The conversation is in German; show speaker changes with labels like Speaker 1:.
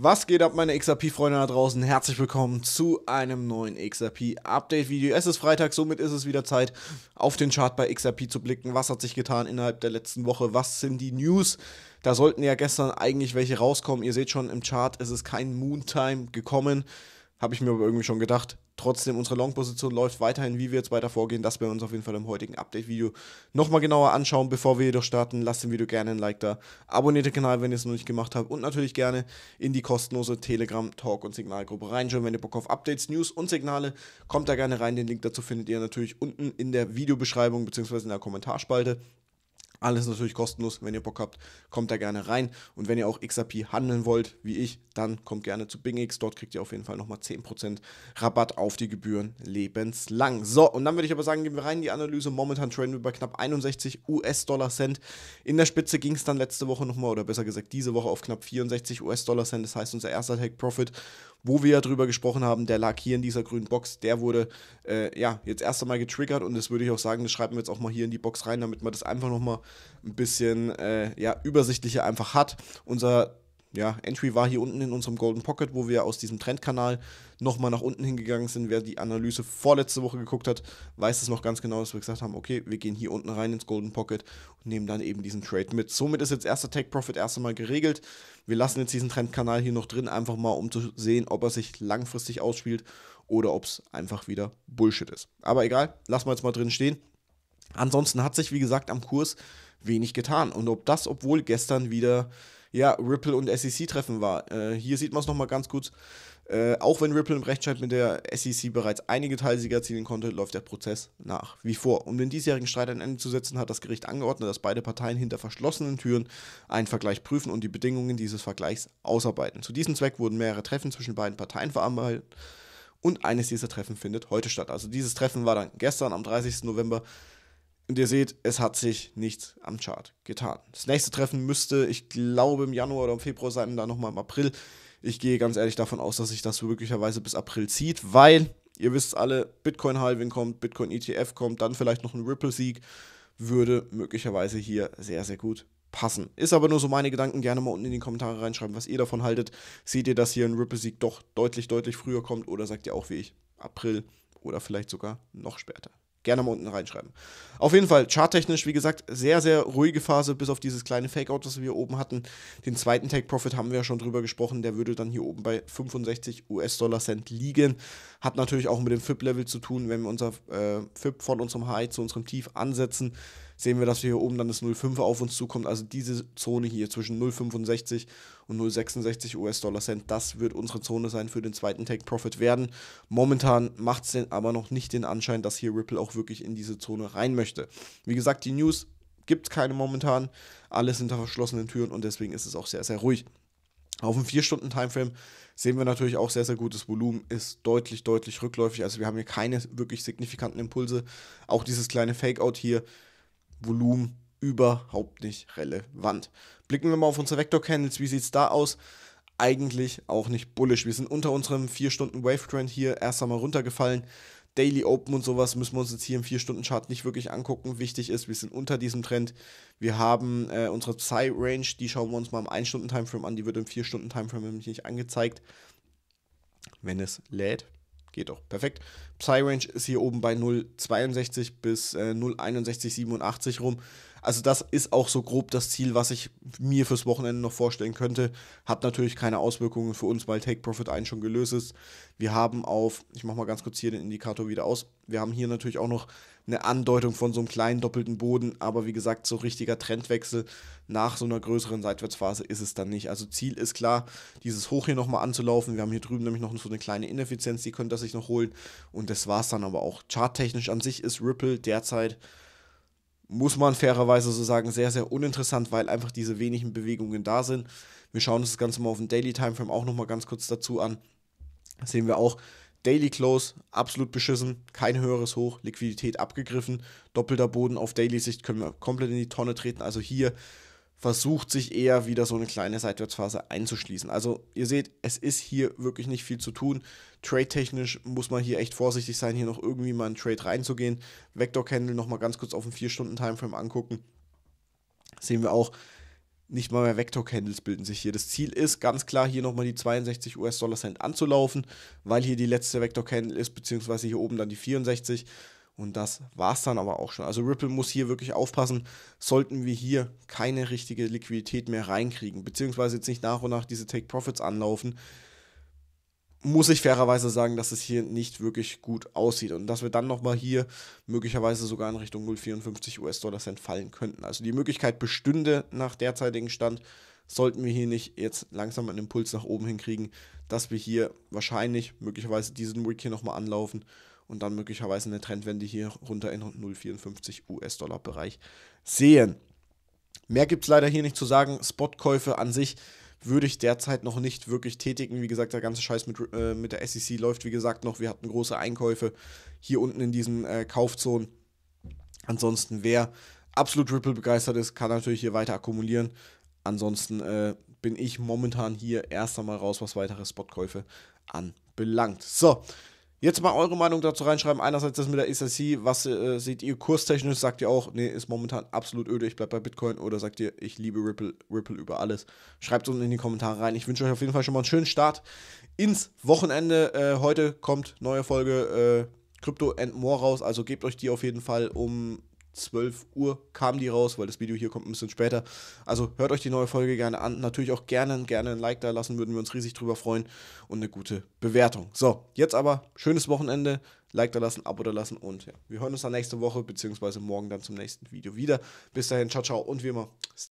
Speaker 1: Was geht ab, meine XRP-Freunde da draußen? Herzlich willkommen zu einem neuen XRP-Update-Video. Es ist Freitag, somit ist es wieder Zeit, auf den Chart bei XRP zu blicken. Was hat sich getan innerhalb der letzten Woche? Was sind die News? Da sollten ja gestern eigentlich welche rauskommen. Ihr seht schon im Chart, es ist kein Moontime gekommen. Habe ich mir aber irgendwie schon gedacht. Trotzdem, unsere Long-Position läuft weiterhin. Wie wir jetzt weiter vorgehen, das werden wir uns auf jeden Fall im heutigen Update-Video nochmal genauer anschauen. Bevor wir jedoch starten, lasst dem Video gerne ein Like da. Abonniert den Kanal, wenn ihr es noch nicht gemacht habt. Und natürlich gerne in die kostenlose Telegram, Talk und Signalgruppe reinschauen. Wenn ihr Bock auf Updates, News und Signale, kommt da gerne rein. Den Link dazu findet ihr natürlich unten in der Videobeschreibung bzw. in der Kommentarspalte. Alles natürlich kostenlos. Wenn ihr Bock habt, kommt da gerne rein. Und wenn ihr auch XRP handeln wollt, wie ich, dann kommt gerne zu BingX. Dort kriegt ihr auf jeden Fall nochmal 10% Rabatt auf die Gebühren lebenslang. So, und dann würde ich aber sagen, gehen wir rein in die Analyse. Momentan traden wir bei knapp 61 US-Dollar-Cent. In der Spitze ging es dann letzte Woche nochmal, oder besser gesagt diese Woche, auf knapp 64 US-Dollar-Cent. Das heißt, unser erster Take-Profit wo wir ja drüber gesprochen haben, der lag hier in dieser grünen Box, der wurde äh, ja jetzt erst einmal getriggert und das würde ich auch sagen, das schreiben wir jetzt auch mal hier in die Box rein, damit man das einfach nochmal ein bisschen äh, ja, übersichtlicher einfach hat. Unser ja, Entry war hier unten in unserem Golden Pocket, wo wir aus diesem Trendkanal nochmal nach unten hingegangen sind. Wer die Analyse vorletzte Woche geguckt hat, weiß es noch ganz genau, dass wir gesagt haben, okay, wir gehen hier unten rein ins Golden Pocket und nehmen dann eben diesen Trade mit. Somit ist jetzt erster Take Profit erst einmal geregelt. Wir lassen jetzt diesen Trendkanal hier noch drin, einfach mal um zu sehen, ob er sich langfristig ausspielt oder ob es einfach wieder Bullshit ist. Aber egal, lassen wir jetzt mal drin stehen. Ansonsten hat sich, wie gesagt, am Kurs wenig getan. Und ob das, obwohl gestern wieder ja, Ripple und SEC-Treffen war. Äh, hier sieht man es nochmal ganz gut. Äh, auch wenn Ripple im Rechtsstreit mit der SEC bereits einige Teilsieger erzielen konnte, läuft der Prozess nach wie vor. Um den diesjährigen Streit ein Ende zu setzen, hat das Gericht angeordnet, dass beide Parteien hinter verschlossenen Türen einen Vergleich prüfen und die Bedingungen dieses Vergleichs ausarbeiten. Zu diesem Zweck wurden mehrere Treffen zwischen beiden Parteien vereinbart und eines dieser Treffen findet heute statt. Also dieses Treffen war dann gestern am 30. November und ihr seht, es hat sich nichts am Chart getan. Das nächste Treffen müsste, ich glaube, im Januar oder im Februar sein, dann nochmal im April. Ich gehe ganz ehrlich davon aus, dass sich das möglicherweise bis April zieht, weil ihr wisst alle, Bitcoin-Halving kommt, Bitcoin-ETF kommt, dann vielleicht noch ein Ripple-Sieg, würde möglicherweise hier sehr, sehr gut passen. Ist aber nur so meine Gedanken, gerne mal unten in die Kommentare reinschreiben, was ihr davon haltet. Seht ihr, dass hier ein Ripple-Sieg doch deutlich, deutlich früher kommt oder sagt ihr auch wie ich, April oder vielleicht sogar noch später? Gerne mal unten reinschreiben. Auf jeden Fall, charttechnisch, wie gesagt, sehr, sehr ruhige Phase, bis auf dieses kleine Fakeout, das wir oben hatten. Den zweiten Take Profit haben wir ja schon drüber gesprochen, der würde dann hier oben bei 65 US-Dollar Cent liegen. Hat natürlich auch mit dem FIP-Level zu tun, wenn wir unser äh, FIP von unserem High zu unserem Tief ansetzen sehen wir, dass wir hier oben dann das 0,5 auf uns zukommt. Also diese Zone hier zwischen 0,65 und 0,66 US-Dollar Cent, das wird unsere Zone sein für den zweiten Take-Profit werden. Momentan macht es aber noch nicht den Anschein, dass hier Ripple auch wirklich in diese Zone rein möchte. Wie gesagt, die News gibt es keine momentan. Alles hinter verschlossenen Türen und deswegen ist es auch sehr, sehr ruhig. Auf dem 4-Stunden-Timeframe sehen wir natürlich auch sehr, sehr gutes Volumen, ist deutlich, deutlich rückläufig. Also wir haben hier keine wirklich signifikanten Impulse. Auch dieses kleine Fakeout hier Volumen überhaupt nicht relevant. Blicken wir mal auf unsere Vector-Candles, wie sieht es da aus? Eigentlich auch nicht bullish. Wir sind unter unserem 4-Stunden-Wave-Trend hier erst einmal runtergefallen. Daily Open und sowas müssen wir uns jetzt hier im 4-Stunden-Chart nicht wirklich angucken. Wichtig ist, wir sind unter diesem Trend. Wir haben äh, unsere Psy-Range, die schauen wir uns mal im 1-Stunden-Timeframe an. Die wird im 4-Stunden-Timeframe nämlich nicht angezeigt, wenn es lädt geht auch perfekt. Psy-Range ist hier oben bei 0,62 bis äh, 0,61,87 rum. Also das ist auch so grob das Ziel, was ich mir fürs Wochenende noch vorstellen könnte. Hat natürlich keine Auswirkungen für uns, weil Take Profit 1 schon gelöst ist. Wir haben auf, ich mache mal ganz kurz hier den Indikator wieder aus. Wir haben hier natürlich auch noch eine Andeutung von so einem kleinen doppelten Boden, aber wie gesagt, so richtiger Trendwechsel nach so einer größeren Seitwärtsphase ist es dann nicht. Also Ziel ist klar, dieses Hoch hier nochmal anzulaufen. Wir haben hier drüben nämlich noch so eine kleine Ineffizienz, die könnte das sich noch holen. Und das war es dann aber auch. Charttechnisch an sich ist Ripple derzeit muss man fairerweise so sagen, sehr, sehr uninteressant, weil einfach diese wenigen Bewegungen da sind. Wir schauen uns das Ganze mal auf dem Daily Timeframe auch nochmal ganz kurz dazu an. Das sehen wir auch. Daily Close, absolut beschissen, kein höheres Hoch, Liquidität abgegriffen, doppelter Boden auf Daily Sicht können wir komplett in die Tonne treten. Also hier versucht sich eher wieder so eine kleine Seitwärtsphase einzuschließen. Also ihr seht, es ist hier wirklich nicht viel zu tun. Trade-technisch muss man hier echt vorsichtig sein, hier noch irgendwie mal einen Trade reinzugehen. Vector-Candle nochmal ganz kurz auf den 4-Stunden-Timeframe angucken. Sehen wir auch, nicht mal mehr Vector-Candles bilden sich hier. Das Ziel ist ganz klar, hier nochmal die 62 US-Dollar-Cent anzulaufen, weil hier die letzte Vector-Candle ist, beziehungsweise hier oben dann die 64. Und das war es dann aber auch schon. Also Ripple muss hier wirklich aufpassen, sollten wir hier keine richtige Liquidität mehr reinkriegen, beziehungsweise jetzt nicht nach und nach diese Take-Profits anlaufen, muss ich fairerweise sagen, dass es hier nicht wirklich gut aussieht und dass wir dann nochmal hier möglicherweise sogar in Richtung 0,54 US-Dollar Cent fallen könnten. Also die Möglichkeit bestünde nach derzeitigem Stand, sollten wir hier nicht jetzt langsam einen Impuls nach oben hinkriegen, dass wir hier wahrscheinlich möglicherweise diesen Week hier nochmal anlaufen und dann möglicherweise eine Trendwende hier runter in 0,54 US-Dollar-Bereich sehen. Mehr gibt es leider hier nicht zu sagen. Spotkäufe an sich würde ich derzeit noch nicht wirklich tätigen. Wie gesagt, der ganze Scheiß mit, äh, mit der SEC läuft, wie gesagt, noch. Wir hatten große Einkäufe hier unten in diesen äh, Kaufzonen. Ansonsten, wer absolut Ripple begeistert ist, kann natürlich hier weiter akkumulieren. Ansonsten äh, bin ich momentan hier erst einmal raus, was weitere Spotkäufe anbelangt. So, Jetzt mal eure Meinung dazu reinschreiben. Einerseits das mit der SSC, was äh, seht ihr kurstechnisch? Sagt ihr auch, nee, ist momentan absolut öde, ich bleib bei Bitcoin? Oder sagt ihr, ich liebe Ripple, Ripple über alles? Schreibt es unten in die Kommentare rein. Ich wünsche euch auf jeden Fall schon mal einen schönen Start ins Wochenende. Äh, heute kommt neue Folge äh, Crypto and More raus, also gebt euch die auf jeden Fall um 12 Uhr kam die raus, weil das Video hier kommt ein bisschen später. Also hört euch die neue Folge gerne an. Natürlich auch gerne, gerne ein Like da lassen, würden wir uns riesig drüber freuen und eine gute Bewertung. So, jetzt aber schönes Wochenende. Like da lassen, Abo da lassen und ja, wir hören uns dann nächste Woche beziehungsweise morgen dann zum nächsten Video wieder. Bis dahin, ciao, ciao und wie immer,